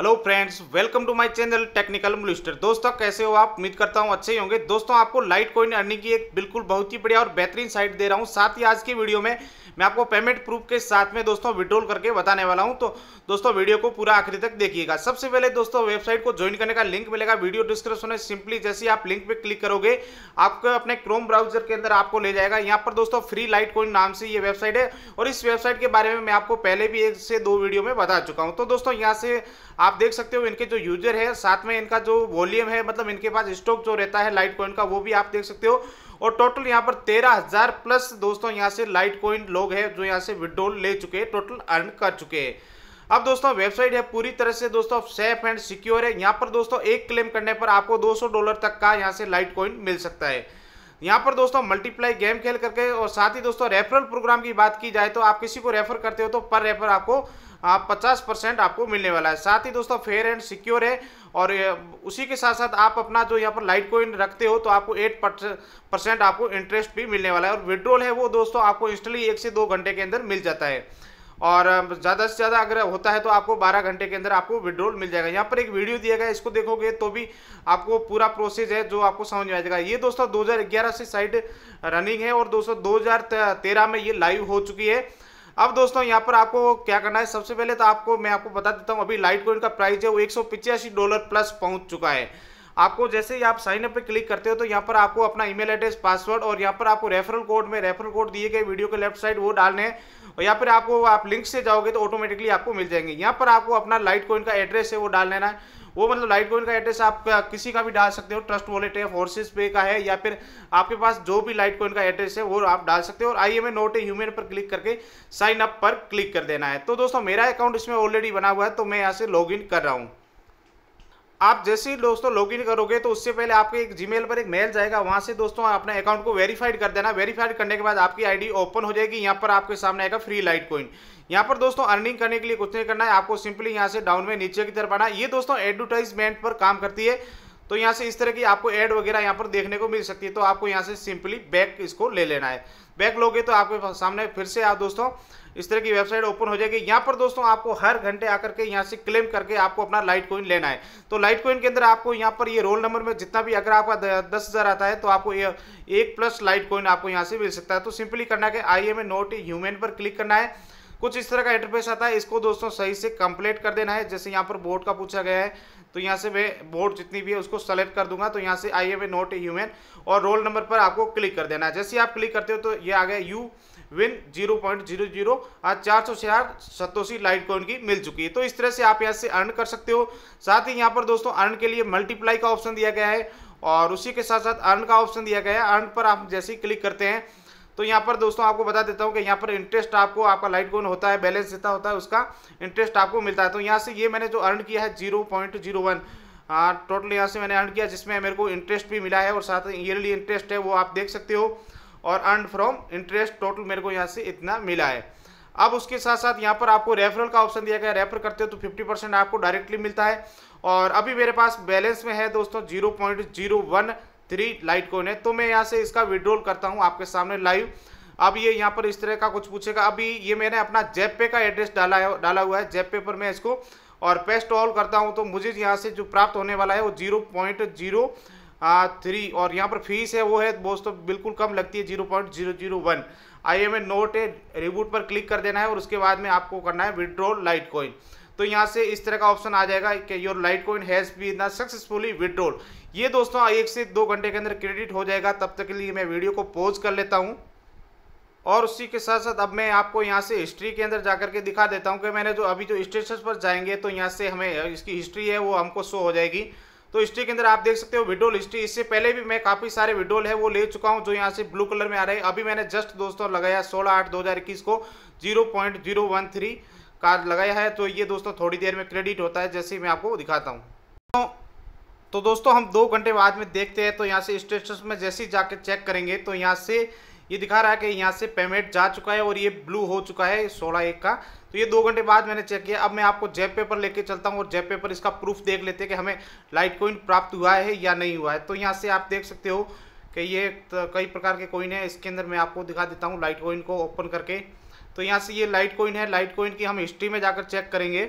hello friends welcome to my channel technical minister दोस्तों कैसे हो आप उम्मीद करता हूं अच्छे ही होंगे दोस्तों आपको लाइट कॉइन अर्निंग की एक बिल्कुल बहुत ही बढ़िया और बेहतरीन साइट दे रहा हूं साथ ही आज की वीडियो में मैं आपको पेमेंट प्रूफ के साथ में दोस्तों विड्रोल करके बताने वाला हूँ तो दोस्तों वीडियो को पूरा आखिरी तक देखिएगा सबसे पहले दोस्तों वेबसाइट को ज्वाइन करने का लिंक मिलेगा वीडियो डिस्क्रिप्शन में सिंपली जैसे आप लिंक पर क्लिक करोगे आपको अपने क्रोम ब्राउजर के अंदर आपको ले जाएगा यहाँ पर दोस्तों फ्री लाइट कोइन नाम से ये वेबसाइट है और इस वेबसाइट के बारे में मैं आपको पहले भी एक से दो वीडियो में बता चुका हूँ तो दोस्तों यहाँ से आप आप देख सकते हो इनके जो यूजर है साथ में इनका जो वॉल्यूम है मतलब इनके पास स्टॉक जो रहता है लाइट कॉइन का वो भी आप देख सकते हो और टोटल यहाँ पर तेरह हजार प्लस दोस्तों यहाँ से लाइट कॉइन लोग हैं जो यहाँ से विड्रोल ले चुके हैं टोटल अर्न कर चुके हैं अब दोस्तों वेबसाइट है पूरी तरह से दोस्तों सेफ एंड सिक्योर है यहाँ पर दोस्तों एक क्लेम करने पर आपको 200 डॉलर तक का यहाँ से लाइट कॉइन मिल सकता है यहाँ पर दोस्तों मल्टीप्लाई गेम खेल करके और साथ ही दोस्तों रेफरल प्रोग्राम की बात की जाए तो आप किसी को रेफर करते हो तो पर रेफर आपको आप पचास परसेंट आपको मिलने वाला है साथ ही दोस्तों फेयर एंड सिक्योर है और उसी के साथ साथ आप अपना जो यहाँ पर लाइट कोइन रखते हो तो आपको एट परसेंट आपको इंटरेस्ट भी मिलने वाला है और विड्रॉल है वो दोस्तों आपको इंस्टेंटली एक से दो घंटे के अंदर मिल जाता है और ज़्यादा से ज़्यादा अगर होता है तो आपको 12 घंटे के अंदर आपको विड्रोल मिल जाएगा यहाँ पर एक वीडियो दिया गया इसको देखोगे तो भी आपको पूरा प्रोसेस है जो आपको समझ में आ जाएगा ये दोस्तों 2011 से साइड रनिंग है और दोस्तों 2013 में ये लाइव हो चुकी है अब दोस्तों यहाँ पर आपको क्या करना है सबसे पहले तो आपको मैं आपको बता देता हूँ अभी लाइट कोइन का प्राइस है वो एक डॉलर प्लस पहुँच चुका है आपको जैसे ही आप साइन अप पे क्लिक करते हो तो यहाँ पर आपको अपना ईमेल एड्रेस पासवर्ड और यहाँ पर आपको रेफरल कोड में रेफरल कोड दिए गए वीडियो के लेफ्ट साइड वो डालने हैं और या फिर आपको आप लिंक से जाओगे तो ऑटोमेटिकली आपको मिल जाएंगे यहाँ पर आपको अपना लाइट कोइन का एड्रेस है वो डाल लेना है वो मतलब लाइट कोइन का एड्रेस आप किसी का भी डाल सकते हो ट्रस्ट वॉलेट है फोर्सेस पे का है या फिर आपके पास जो भी लाइट कोइन का एड्रेस है वो आप डाल सकते हो और I am a not a human पर क्लिक करके साइन अप पर क्लिक कर देना है तो दोस्तों मेरा अकाउंट इसमें ऑलरेडी बना हुआ है तो मैं यहाँ से लॉग कर रहा हूँ आप जैसे ही दोस्तों इन करोगे तो उससे पहले आपके एक जीमेल पर एक मेल जाएगा वहां से दोस्तों अपने अकाउंट को वेरीफाइड कर देना वेरीफाइड करने के बाद आपकी आईडी ओपन हो जाएगी यहाँ पर आपके सामने आएगा फ्री लाइट कॉइन यहाँ पर दोस्तों अर्निंग करने के लिए कुछ नहीं करना है आपको सिंपली यहाँ से डाउन में नीचे की तरफ आना ये दोस्तों एडवर्टाइजमेंट पर काम करती है तो यहाँ से इस तरह की आपको एड वगैरह यहाँ पर देखने को मिल सकती है तो आपको यहाँ से सिंपली बैक इसको ले लेना है बैक लोगे तो आपके सामने फिर से आप दोस्तों इस तरह की वेबसाइट ओपन हो जाएगी यहाँ पर दोस्तों आपको हर घंटे आकर के यहाँ से क्लेम करके आपको अपना लाइट कोइन लेना है तो लाइट कोइन के अंदर आपको यहाँ पर ये रोल नंबर में जितना भी अगर आपका दस हज़ार आता है तो आपको ये एक प्लस लाइट कोइन आपको यहाँ से मिल सकता है तो सिंपली करना है कि I am a not human पर क्लिक करना है कुछ इस तरह का इंटरफेस आता है इसको दोस्तों सही से कंप्लीट कर देना है जैसे यहाँ पर बोर्ड का पूछा गया है तो यहाँ से मैं बोर्ड जितनी भी है उसको सेलेक्ट कर दूंगा तो यहाँ से I am a not human और रोल नंबर पर आपको क्लिक कर देना है जैसे आप क्लिक करते हो तो ये आ गया you win zero point zero zero आज चार सौ छियाठ सतोसी लाइट कॉइन की मिल चुकी है तो इस तरह से आप यहाँ से अर्न कर सकते हो साथ ही यहाँ पर दोस्तों अर्न के लिए मल्टीप्लाई का ऑप्शन दिया गया है और उसी के साथ साथ अर्न का ऑप्शन दिया गया है अर्न पर आप जैसे ही क्लिक करते हैं तो यहाँ पर दोस्तों आपको बता देता हूँ कि यहाँ पर इंटरेस्ट आपको आपका लाइट गोन होता है बैलेंस जितना होता है उसका इंटरेस्ट आपको मिलता है तो यहाँ से ये मैंने जो अर्न किया है जीरो पॉइंट जीरो वन हाँ टोटल यहाँ से मैंने अर्न किया जिसमें मेरे को इंटरेस्ट भी मिला है और साथ ईयरली इंटरेस्ट है वो आप देख सकते हो और अर्न फ्रॉम इंटरेस्ट टोटल मेरे को यहाँ से इतना मिला है अब उसके साथ साथ यहाँ पर आपको रेफरल का ऑप्शन दिया गया रेफर करते हो तो फिफ्टी परसेंट आपको डायरेक्टली मिलता है और अभी मेरे पास बैलेंस में है दोस्तों zero point zero one three light coin है तो मैं यहाँ से इसका विड्रॉल करता हूँ आपके सामने लाइव अब ये यहाँ पर इस तरह का कुछ पूछेगा अभी ये मैंने अपना जेपे का एड्रेस डाला है डाला हुआ है जेपे पर मैं इसको और पेस्ट ऑल करता हूँ तो मुझे यहाँ से जो प्राप्त होने वाला है वो जीरो पॉइंट जीरो थ्री और यहाँ पर फीस है वो है दोस्तों बिल्कुल कम लगती है zero point zero zero one I am a not है रिबूट पर क्लिक कर देना है और उसके बाद में आपको करना है विड्रॉल लाइट कॉइन तो यहाँ से इस तरह का ऑप्शन आ जाएगा कि your light coin has been successfully withdrawal ये दोस्तों एक से दो घंटे के अंदर क्रेडिट हो जाएगा तब तक के लिए मैं वीडियो को पॉज कर लेता हूँ और उसी के साथ साथ अब मैं आपको यहाँ से हिस्ट्री के अंदर जाकर के दिखा देता हूँ कि मैंने जो अभी जो स्टेटस पर जाएंगे तो यहाँ से हमें इसकी हिस्ट्री है वो हमको शो हो जाएगी तो हिस्ट्री के अंदर आप देख सकते हो विड्रोल हिस्ट्री इससे पहले भी मैं काफ़ी सारे विड्रोल है वो ले चुका हूँ जो यहाँ से ब्लू कलर में आ रहे हैं अभी मैंने जस्ट दोस्तों लगाया सोलह आठ दो को zero point zero one three card लगाया है तो ये दोस्तों थोड़ी देर में क्रेडिट होता है जैसे मैं आपको दिखाता हूँ तो, तो दोस्तों हम दो घंटे बाद में देखते हैं तो यहाँ से स्टेटस में जैसे ही जाके चेक करेंगे तो यहाँ से ये दिखा रहा है कि यहाँ से पेमेंट जा चुका है और ये ब्लू हो चुका है सोलह एक का तो ये दो घंटे बाद मैंने चेक किया अब मैं आपको जेब पेपर लेके चलता हूँ और जेब पेपर इसका प्रूफ देख लेते हैं कि हमें लाइट कोइन प्राप्त हुआ है या नहीं हुआ है तो यहाँ से आप देख सकते हो कि ये कई प्रकार के कोइन है इसके अंदर मैं आपको दिखा देता हूँ लाइट कोइन को ओपन करके तो यहाँ से ये लाइट कोइन है लाइट कोइन की हम हिस्ट्री में जाकर चेक करेंगे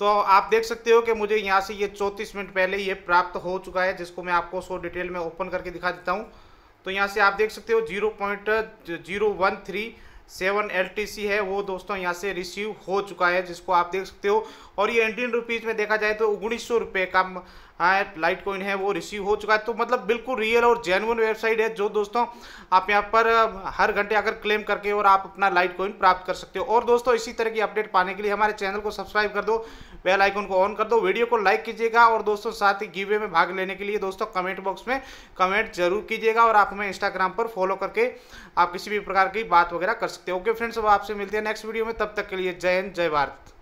तो आप देख सकते हो कि मुझे यहाँ से ये चौंतीस मिनट पहले ये प्राप्त हो चुका है जिसको मैं आपको सो डिटेल में ओपन करके दिखा देता हूँ तो यहाँ से आप देख सकते हो zero point zero one three seven L है वो दोस्तों यहाँ से रिसीव हो चुका है जिसको आप देख सकते हो और ये इंडियन रुपीज़ में देखा जाए तो उन्नीस सौ रुपये का लाइट हाँ कॉइन है वो रिसीव हो चुका है तो मतलब बिल्कुल रियल और जेनुअन वेबसाइट है जो दोस्तों आप यहाँ पर हर घंटे अगर क्लेम करके और आप अपना लाइट कॉइन प्राप्त कर सकते हो और दोस्तों इसी तरह की अपडेट पाने के लिए हमारे चैनल को सब्सक्राइब कर दो बेल आइकन को ऑन कर दो वीडियो को लाइक कीजिएगा और दोस्तों साथ ही गिवे में भाग लेने के लिए दोस्तों कमेंट बॉक्स में कमेंट जरूर कीजिएगा और आप हमें इंस्टाग्राम पर फॉलो करके आप किसी भी प्रकार की बात वगैरह कर सकते हो ओके फ्रेंड्स अब आपसे मिलते हैं नेक्स्ट वीडियो में तब तक के लिए जय हिंद जय भारत